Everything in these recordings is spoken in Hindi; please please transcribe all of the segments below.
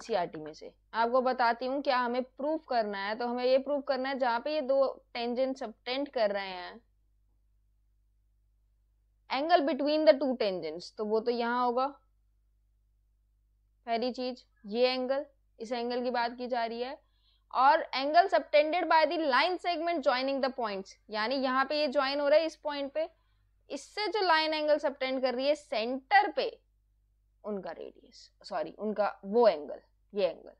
एनसीईआरटी में से आपको बताती हूँ क्या हमें प्रूफ करना है तो हमें ये प्रूफ करना है जहां पे ये दो टेंजेंट सबटेंट कर रहे हैं angle between the two tangents तो वो तो यहाँ होगा पहली चीज ये एंगल इस एंगल की बात की जा रही है और angle subtended by the line segment joining the points यानी यहाँ पे ये ज्वाइन हो रहा है इस पॉइंट पे इससे जो लाइन एंगल सबटेंड कर रही है सेंटर पे उनका रेडियस सॉरी उनका वो एंगल ये एंगल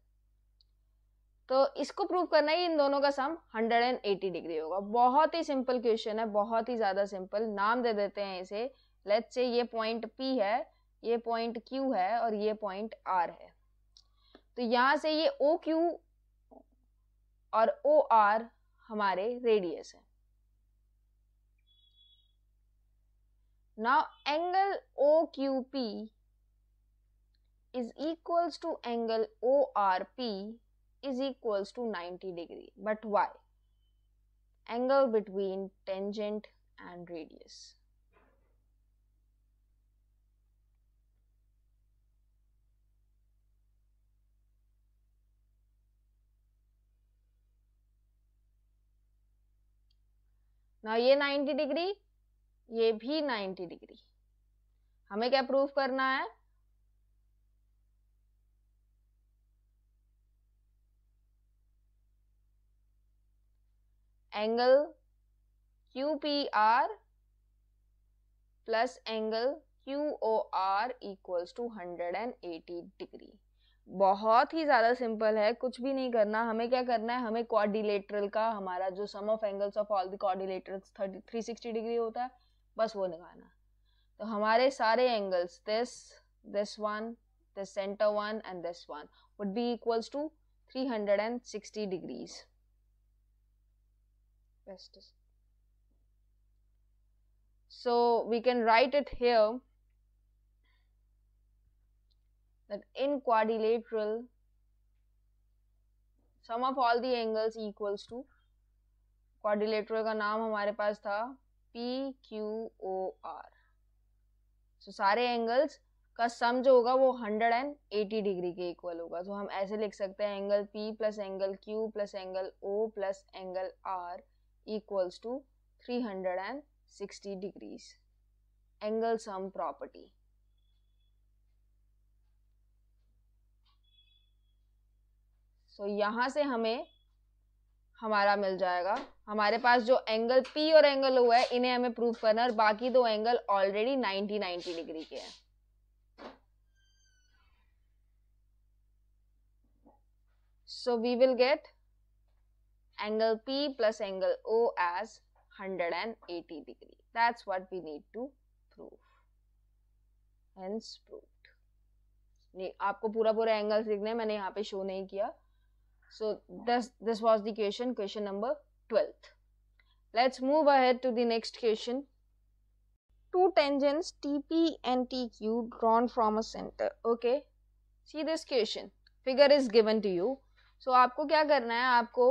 तो इसको प्रूव करना ही इन दोनों का सम 180 डिग्री होगा बहुत ही सिंपल क्वेश्चन है बहुत ही ज्यादा सिंपल नाम दे देते हैं इसे लेट्स से ये पॉइंट पी है ये पॉइंट क्यू है और ये पॉइंट आर है तो यहाँ से ये ओ क्यू और ओ आर हमारे रेडियस है now angle O Q P is equals to angle ORP is equals to 90 degree. But why? Angle between tangent and radius. ना ये 90 डिग्री ये भी 90 डिग्री हमें क्या प्रूव करना है angle Q P R plus angle Q O R equals to hundred and eighty degree बहुत ही ज़्यादा सिंपल है कुछ भी नहीं करना हमें क्या करना है हमें कॉर्डिलेटरल का हमारा जो sum of angles of all the quadrilateral thirty three sixty degree होता है बस वो निकालना तो हमारे सारे angles this this one this centre one and this one would be equals to three hundred and sixty degrees Bestes. So we can write it here that in quadrilateral sum of all the angles equals to quadrilateral का नाम हमारे पास था p q o r so सारे angles का सम जो होगा वो 180 डिग्री के इक्वल होगा तो हम ऐसे लिख सकते हैं angle P plus angle Q plus angle O plus angle R equals to 360 degrees. Angle sum property. So so, यहाँ से हमें हमारा मिल जाएगा हमारे पास जो एंगल पी और एंगल ओ है इन्हें हमें प्रूव करना और बाकी दो एंगल ऑलरेडी 90 90 डिग्री के हैं so we will get angle P plus angle O as 180 degree. That's what we need to prove. Hence proved. नहीं आपको पूरा पूरा एंगल सीखना है मैंने यहाँ पे शो नहीं किया so this this was the question question number twelfth let's move ahead to the next question two tangents TP and TQ drawn from a center. Okay. See this question. Figure is given to you. So आपको क्या करना है आपको